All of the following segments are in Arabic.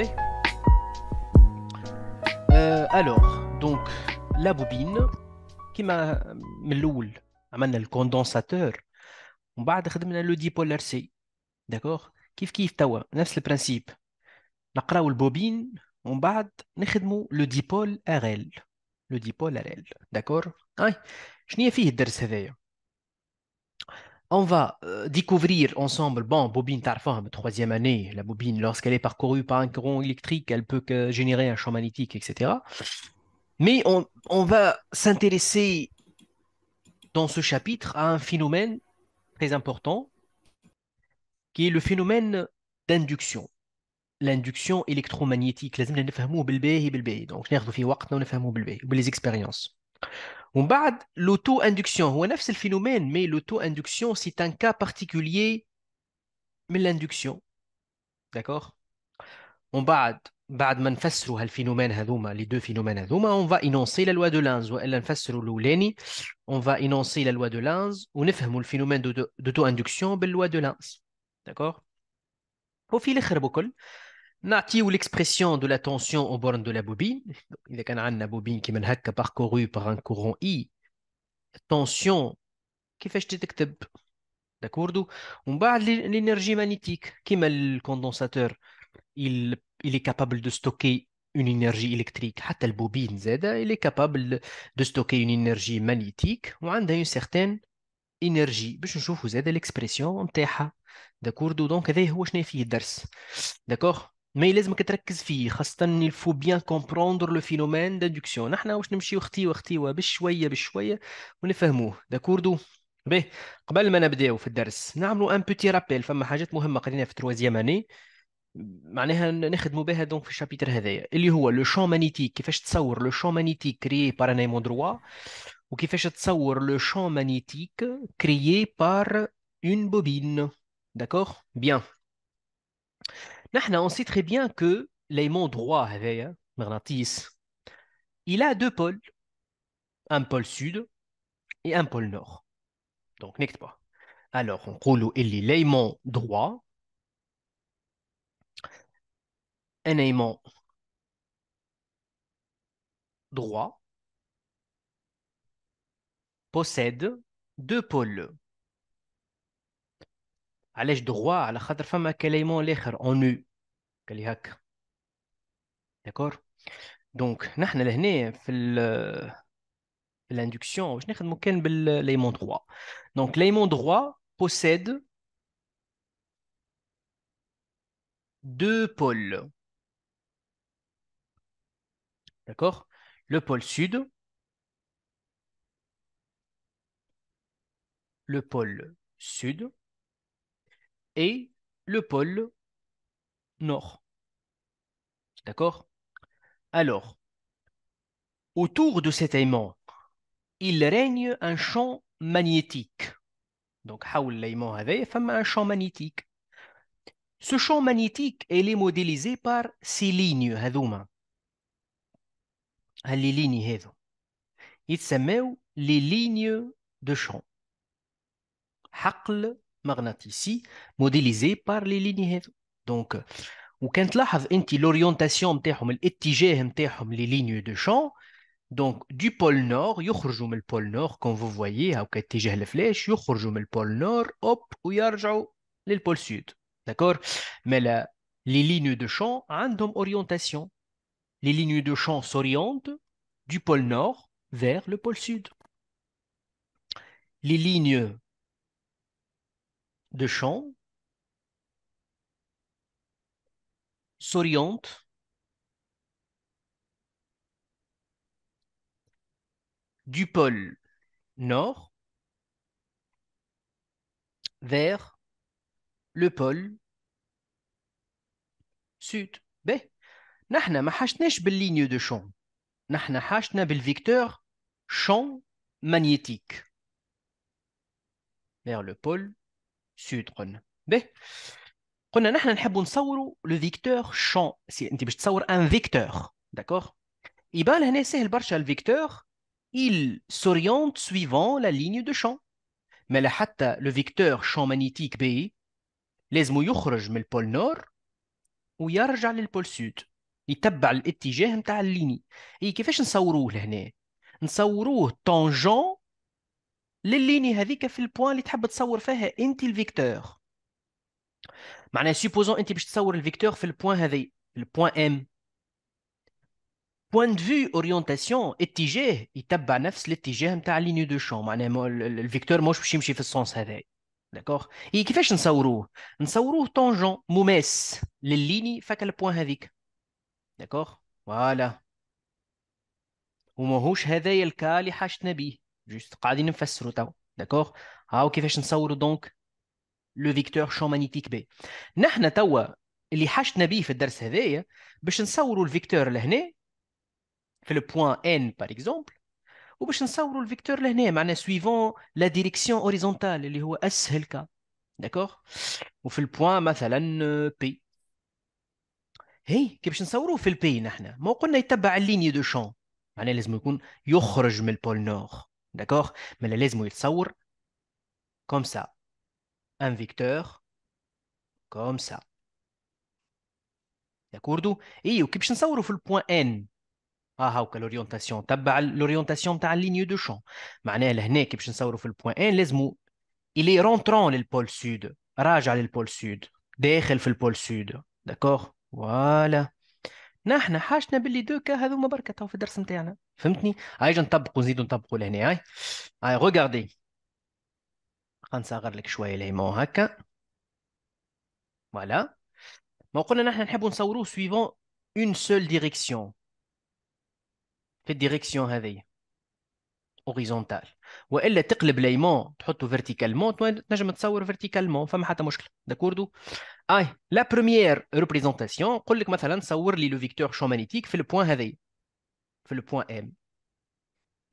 B. الوغ دونك لا بوبين كيما من الاول عملنا الكوندنساتور ومن بعد خدمنا لو ديبولار سي داكوغ كيف كيف توا نفس البرانسيب نقراو البوبين ومن بعد نخدمو لو ديبول ار ال لو ديبول ار ال داكور اي شنو فيه الدرس هذايا On va découvrir ensemble, bon, bobine Tarfam, troisième année, la bobine, lorsqu'elle est parcourue par un courant électrique, elle peut générer un champ magnétique, etc. Mais on, va s'intéresser dans ce chapitre à un phénomène très important, qui est le phénomène d'induction. L'induction électromagnétique. Donc, on les expériences. On va l'auto-induction. on y a phénomène, mais l'auto-induction, c'est un cas particulier mais l'induction. D'accord On va parler de deux phénomènes, on va énoncer la loi de Lens. On va énoncer la loi de l'ans On va énoncer le phénomène d'auto-induction de la loi de Lens. D'accord Il faut Nati où l'expression de la tension au bornes de la bobine. Il y a une bobine qui est parcourue par un courant i. Tension qui fait je détecte d'accord. D'où on parle de l'énergie magnétique. le condensateur est capable de stocker une énergie électrique. la bobine c'est il est capable de stocker une énergie magnétique. On a une certaine énergie. Beaucoup de l'expression de ha d'accord. donc c'est où je ne fais le cours. مي لازمك تركز فيه خاصة il faut بيان كومبروندر لو فينومين d'adduction نحنا واش نمشيو خطيوة خطيوة بشوية بشوية ونفهموه داكوردو باهي قبل ما نبداو في الدرس نعملوا ان بوتي رابيل فما حاجات مهمة قريناها في تروازيام اني معناها نخدموا بها دونك في الشابيتر هذايا اللي هو لو شون مانيتيك كيفاش تصور لو شون مانيتيك كريي بار نيمون دروا وكيفاش تصور لو شون مانيتيك كريي بار اون بوبين داكور بيان on sait très bien que l'aimant droit hein, il a deux pôles un pôle sud et un pôle nord donc n'est pas alors on roule que l'aimant droit un aimant droit possède deux pôles alors, le droit, le cadre, c'est comme le à l'extérieur. On a dit que D'accord. Donc, nous sommes ici dans l'induction. Je n'ai pas de modèle droit. Donc, l'aimant droit possède deux pôles. D'accord. Le pôle sud. Le pôle sud et le pôle nord. D'accord Alors, autour de cet aimant, il règne un champ magnétique. Donc, l'aimant avait un champ magnétique. Ce champ magnétique, il est modélisé par ces lignes, هذوما. Ah, les lignes, Il s'appelle les lignes de champ magnétique modélisé par les lignes donc euh, ou quand là l'orientation les lignes de champ donc du pôle nord yochrjoum le pôle nord comme vous voyez ou l'intérieur la flèche yochrjoum le pôle nord hop ou yarjou le pôle sud d'accord mais les lignes de champ ont une orientation les lignes de champ s'orientent du pôle nord vers le pôle sud les lignes de champ s'oriente du pôle nord vers le pôle sud B Nous, nous paschnaš bel ligne de champ. Nous, nous hashna bel vecteur champ magnétique vers le pôle سود قلنا به قلنا نحن نحب نصوروا لو فيكتور شون سي انت باش تصور ان فيكتور داكوغ يبان هنا سهل برشا الفيكتور il s'oriente suivant la ligne de champ مالا حتى لو فيكتور شون مانيتيك بي لازم يخرج من البول نور ويرجع للبول سود يتبع الاتجاه نتاع الليني اي كيفاش نصوروه لهنا نصوروه طونجون للليني هذيك في البوان اللي تحب تصور فيها انت الفيكتور معناها سيبوزون انت باش تصور الفيكتور في البوان هذي البوان ام بوان دو في اورينتاسيون اتجاه يتبع نفس الاتجاه نتاع ليني دو شون معناها الفيكتور ماهوش باش يمشي في السونس هذا داكوغ اي كيفاش نصوروه نصوروه طونجون مماس للليني فك البوان هذيك داكوغ فوالا وماهوش هذايا الكا اللي حاجتنا بيه جوست قاعدين نفسروا تو داكوغ هاو كيفاش نصوروا دونك لو فيكتور شو مانيتيك بي نحن توا اللي حشنا بيه في الدرس هذايا باش نصوروا الفيكتور لهنا في لو بوان ان بار اكزومبل وباش نصوروا الفيكتور لهنا معناها سويفون لا ديريكسيون اوريزونتال اللي هو اسهل كا داكوغ وفي البوان مثلا بي هي كي باش نصوروه في البي نحن ما قلنا يتبع الليني دو شون معناها لازم يكون يخرج من البول نور D'accord Mais les il saur comme ça. Un vecteur comme ça. D'accord Et au le saur au le point N. Ah, ah ok, l'orientation. L'orientation, tu as la ligne de champ. Mais là, le kibchen saur au le point N, il est rentrant le pôle sud. Raja le pôle sud. Déchel le pôle sud. D'accord Voilà. نحن حاجتنا باللي دو كا هذوما برك تو في الدرس نتاعنا فهمتني هاي نطبقوا نزيدوا نطبقوا لهنا هاي هاي غوغاردي غنصغر لك شويه ليمون هكا فوالا ما قلنا نحن نحبوا نصورو سويفون اون سول ديريكسيون في الديريكسيون هذه اوريزونتال والا تقلب ليمون تحطه فيرتيكالمون تنجم تصور فيرتيكالمون فما حتى مشكله داكوردو اي لا بروميير ريبريزونتاسيون قول لك مثلا صور لي لو فيكتور شومانيتيك في البوان هذايا في البوان ام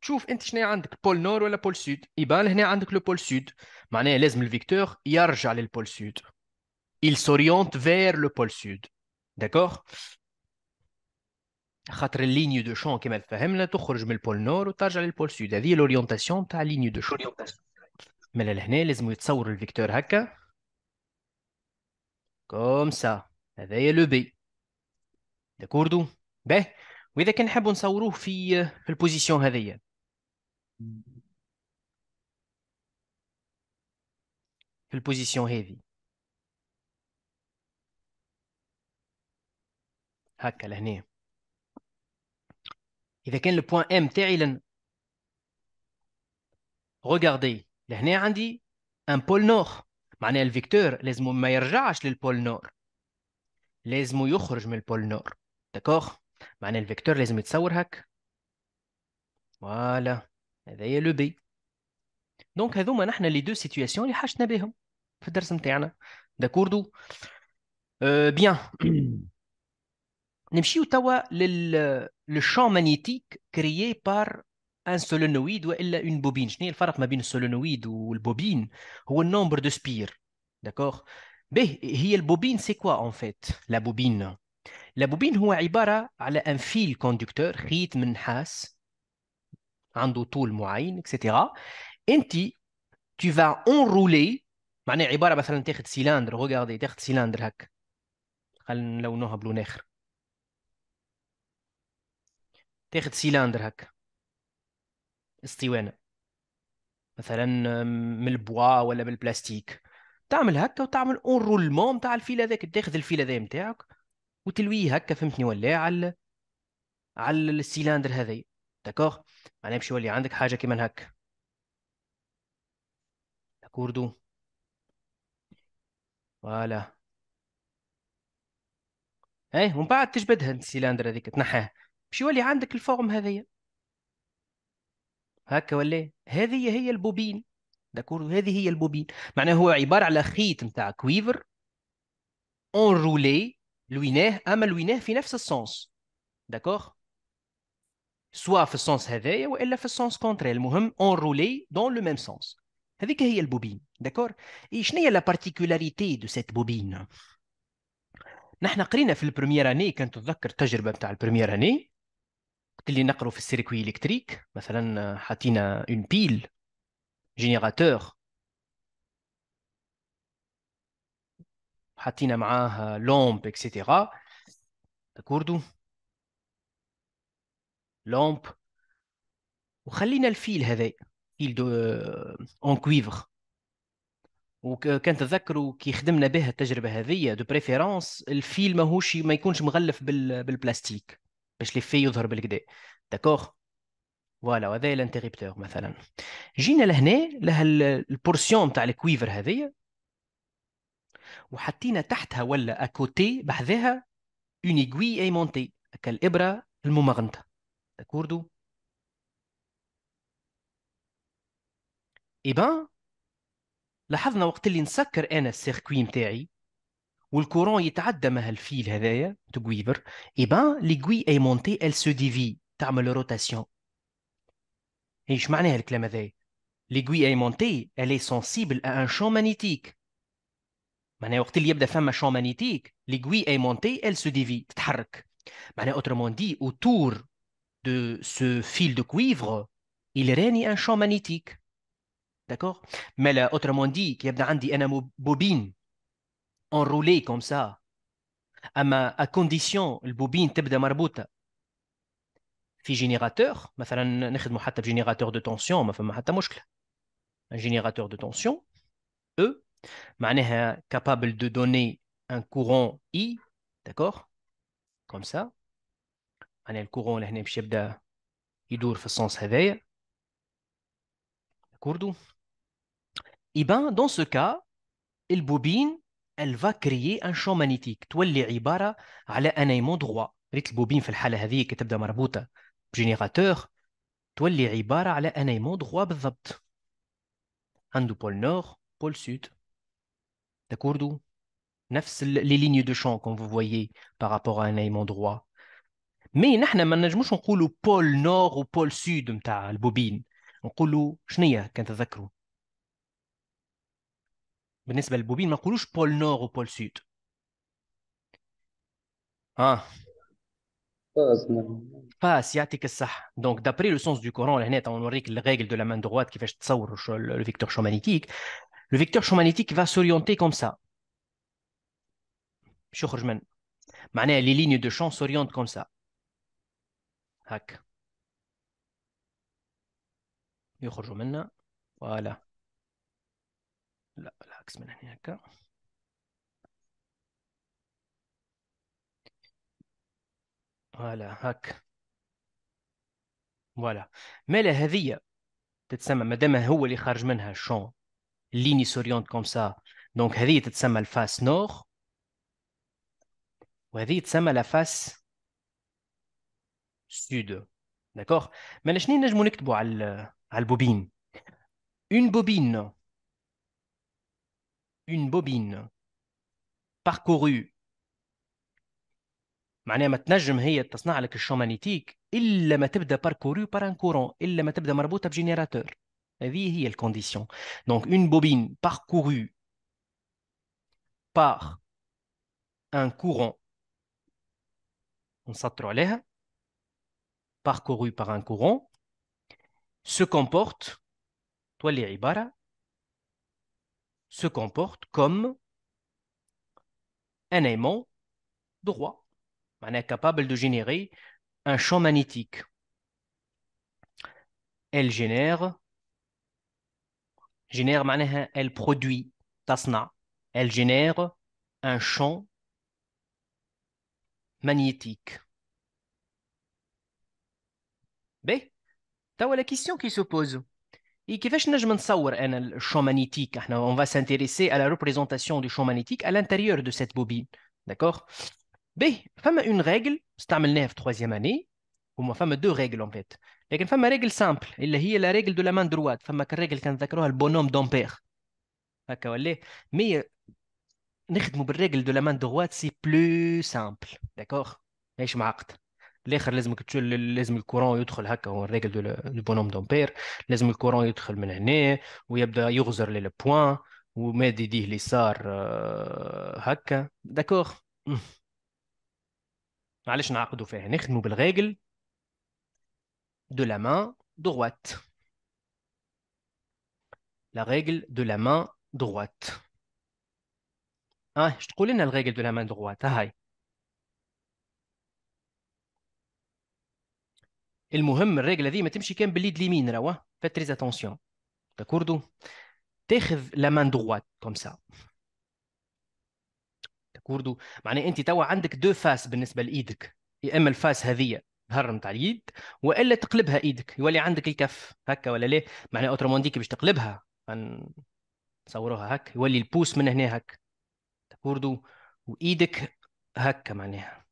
تشوف انت شنو عندك بول نور ولا بول سود يبان هنا عندك لو بول سود معناها لازم الفيكتور يرجع للبول سود il s'oriente vers le pôle sud d'accord خاطر اللينيو دو شون كما فهمنا تخرج من البول نور وترجع للبول سود هذه لورينتاسيون تاع لينيو دو شون من لهنا لازم يتصور الفيكتور هكا كوم سا هذايا لو بي داكوردو باه واذا كان نحبوا نصوروه في في البوزيسيون هذيا في البوزيسيون هذي هكا لهنا اذا كان البوان ام تاعي لن غوغاردي لهنا عندي ان بول نور معناها الفيكتور لازم ما يرجعش للبول نور لازم يخرج من البول نور داكوغ معناها الفيكتور لازم يتصور هك فوالا هذا هي لو بي دونك هذوما نحنا لي دو سيتياسيون اللي حاجتنا بهم في الدرس نتاعنا داكوردو أه بيان نمشيو توا لل le champ magnétique créé par un solénoïde ou une bobine. Je n'ai pas le entre le solénoïde ou bobine, ou le nombre de spires. D'accord Mais la bobine, c'est quoi en fait La bobine La bobine, c'est un fil conducteur, rythme un عنده طول معين, etc. tu vas enrouler معناها عبارة مثلا تاخذ cylindre, regardez, un cylindre هكا. خلينا نلونوها بلون آخر. تاخذ سيلاندر هكا اسطوانه مثلا من البوا ولا من البلاستيك تعمل هكا وتعمل اون رولمون نتاع الفيل هذاك تاخذ الفيل هذا نتاعك وتلويه هكا فهمتني ولا على على السيلاندر هذايا داكوغ معناها باش يولي عندك حاجه كيما هكا داكوردو فوالا ايه ومن بعد تجبدها السيلاندر هذيك تنحاها باش يولي عندك الفورم هذيا هكا ولا إيه؟ هذه هي البوبين داكور هذه هي البوبين معناه هو عباره على خيط نتاع كويفر رولي لويناه اما لويناه في نفس السونس داكور سوا في السونس هذايا والا في السونس كونتري المهم رولي دون لو ميم سونس هذيك هي البوبين داكور اي شنو هي لا بارتيكولاريتي دو سيت بوبين نحن قرينا في البريمير اني كنت تذكر التجربه نتاع البريمير اني اللي نقرو في السيركوي الكتريك مثلا حطينا اون بيل جينيراتور حطينا معاه لومب اكسيتيرا داكوردو لومب وخلينا الفيل هذا فيل دو اون كويفر وكان تذكروا كي خدمنا به التجربه هذه دو بريفيرونس الفيل ماهوش ما يكونش مغلف بالبلاستيك باش لي في يظهر بالكدا داكوغ فوالا وهذا الانتريبتور مثلا جينا لهنا لها البورسيون تاع الكويفر هذيا وحطينا تحتها ولا اكوتي بحذاها اون ايغوي اي مونتي كالابره الممغنطه داكوردو اي بان لاحظنا وقت اللي نسكر انا السيركوي نتاعي والكورون يتعدى مع الفيل هذايا تقويفر اي بان ليغوي اي مونتي ال سو ديفي تعمل روتاسيون ايش معناها الكلام هذايا ليغوي اي مونتي ال اي سونسيبل ا ان شون مانيتيك معناها وقت اللي يبدا فما شون مانيتيك ليغوي اي مونتي ال سو ديفي تتحرك معناها اوترومون دي اوتور دو سو فيل دو كويفر il règne un champ magnétique. D'accord Mais là, autrement dit, qu'il y a une bobine enroulé comme ça. À, ma, à condition, le bobine tebda marbouta. Fait générateur, générateur de tension, un générateur de tension, E, capable de donner un courant I, d'accord Comme ça. Le courant, il est en train de se sens réveil. D'accord Eh bien, dans ce cas, le bobine, الفا كريي ان un مانيتيك تولي عباره على ان ايمون دغوا ريت البوبين في الحاله كي تبدا مربوطه بجينيراتور تولي عباره على ان ايمون دغوا بالضبط عنده بول نور بول سود داكوردو نفس لي ليني دو شون كون فو فويي بارابور ان ايمون دغوا مي نحنا ما نجموش نقولوا بول نور وبول سود نتاع البوبين نقولوا شنية كنتذكروا N'est-ce le bobine? Ma couche, pôle nord ou pôle sud? si Pas que ça. Donc, d'après le sens du Coran, la net, on aurait que les règles de la main droite qui fait ça ou le vecteur champ magnétique. Le vecteur champ magnétique va s'orienter comme ça. Je crois que les lignes de champ s'orientent comme ça. Hac. Voilà. Voilà. العكس من هكا فوالا هاك فوالا مالا هذيا تتسمى مادام هو اللي خارج منها الشون الليني سوريونت كوم سا دونك هذه تتسمى الفاس نور وهذه تسمى لا فاس سود داكوغ مالا شنو نجمو نكتبو على على البوبين اون بوبين une bobine parcourue معناها ما تنجم هي تصنع لك الشومانيتيك الا ما تبدا باركورو بار ان كورون الا ما تبدا مربوطه بجينيراتور هذه هي الكونديسيون دونك اون بوبين parcourue par un courant نسطروا عليها parcourue par un courant se comporte تولي عباره se comporte comme un aimant droit. Man est capable de générer un champ magnétique. Elle génère, génère hein, elle produit, tasna, elle génère un champ magnétique. B, ben, t'as la question qui se pose. Et qui fait que je un champ magnétique. On va s'intéresser à la représentation du champ magnétique à l'intérieur de cette bobine. D'accord Mais, il y a une règle, c'est la 3 troisième année, ou moi, il y a deux règles en fait. Il y a une règle simple, la règle de la main droite, la règle de la main droite, c'est la règle de la mais droite, la règle de la main droite, c'est plus simple. D'accord Je vais الاخر لازمك تشل لازم الكورون يدخل هكا هو الريجل دو بونوم دومبير لازم الكورون يدخل من هنا ويبدا يغزر للبوان وماد يديه اليسار آه، هكا داكوغ معلش نعقدوا فيها نخدموا بالريجل دو لا مان دروات لا ريجل دو لا مان دروات اه اش تقول لنا الريجل دو لا مان دروات هاي المهم الرجله هذه ما تمشي كان باليد اليمين روا فاتريز اتونسيون داكوردو تاخذ لا مان دروات كوم سا داكوردو معناها انت توا عندك دو فاس بالنسبه لايدك يا اما الفاس هذه ظهر نتاع اليد والا تقلبها ايدك يولي عندك الكف هكا ولا ليه معناها اوترومون دي باش تقلبها نصوروها هكا يولي البوس من هنا هكا داكوردو وايدك هكا معناها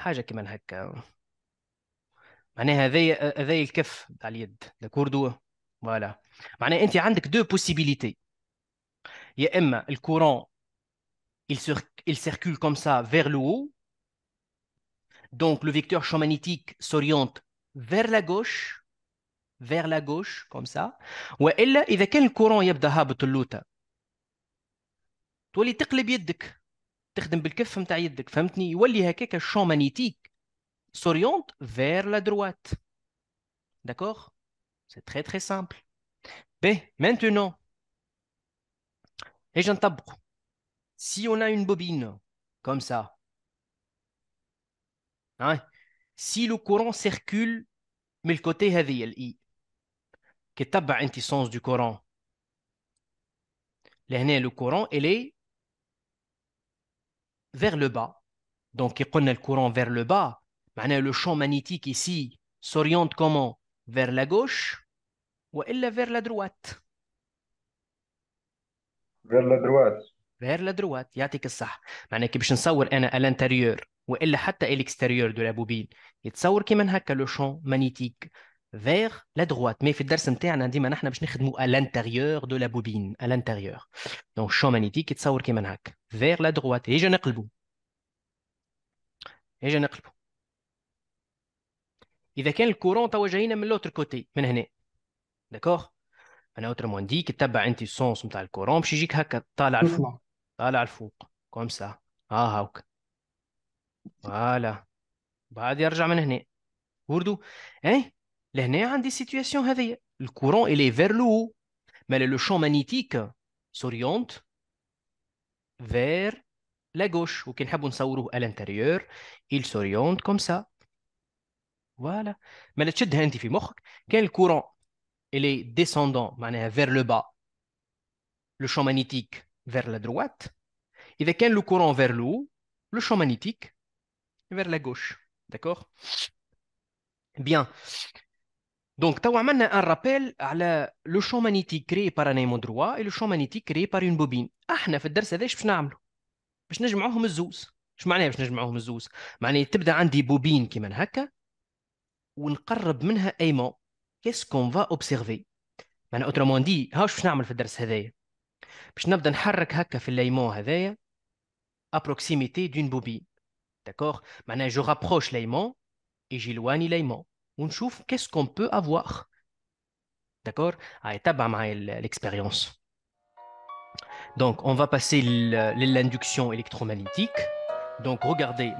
حاجه كمان هكا معناها هذايا هذي الكف تاع اليد داكور فوالا معناها انت عندك دو بوسيبيليتي يا اما الكورون il circule comme ça vers le haut donc le vecteur chamanitique s'oriente vers la gauche vers la gauche comme ça والا اذا كان الكورون يبدا هابط اللوطه تولي تقلب يدك Il y a un champ magnétique, s'oriente vers la droite. D'accord C'est très très simple. Mais maintenant, si on a une bobine comme ça, hein, si le courant circule, mais le côté est l'I, que table à sens du courant, l'année, le courant, est vers le bas. Donc, il connaît le courant vers le bas. Le champ magnétique ici s'oriente comment Vers la gauche ou vers la droite Vers la droite. Vers la droite, il y a des cas. à l'intérieur ou à l'extérieur de la bobine. Il y a le champ magnétique vers la droite. Mais dans le cas, on dit que nous à l'intérieur de la bobine. À l'intérieur. champ magnétique, il y a vers la droite. Et je n'ai pas Et je n'ai pas le le courant, l'autre côté. D'accord autrement dit que tu as le courant, tu sens. le courant, le courant, le courant. Comme ça. Ah, ah, voilà. Bah, hein? Il as le courant. Tu le courant. Tu as le le courant. le vers la gauche ou à l'intérieur il s'oriente comme ça voilà mais la تشدها انت tête, quand le courant il est descendant vers le bas le champ magnétique vers la droite et quel le courant vers le haut le champ magnétique vers la gauche d'accord bien دونك توا عملنا ان رابيل على le champ magnétique créé par un aimant droit et le شو مانيتيك créé بار اون بوبين احنا في الدرس هذا باش نعملوا؟ باش نجمعوهم الزوز. اش معناه باش نجمعوهم الزوز؟ معناه تبدا عندي بوبين كيما هكا ونقرب منها ايمون. كيس كون فا اوبسيرفي؟ معناها اوترومون دي هاوش باش نعمل في الدرس هذايا. باش نبدا نحرك هكا في الليمون هذايا à proximité d'une bobine. D'accord معناها جو رابروش ليمون et j'éloigne ليمون qu'est-ce qu'on peut avoir d'accord à ah, معايا l'expérience donc on va passer l'induction électromagnétique donc regardez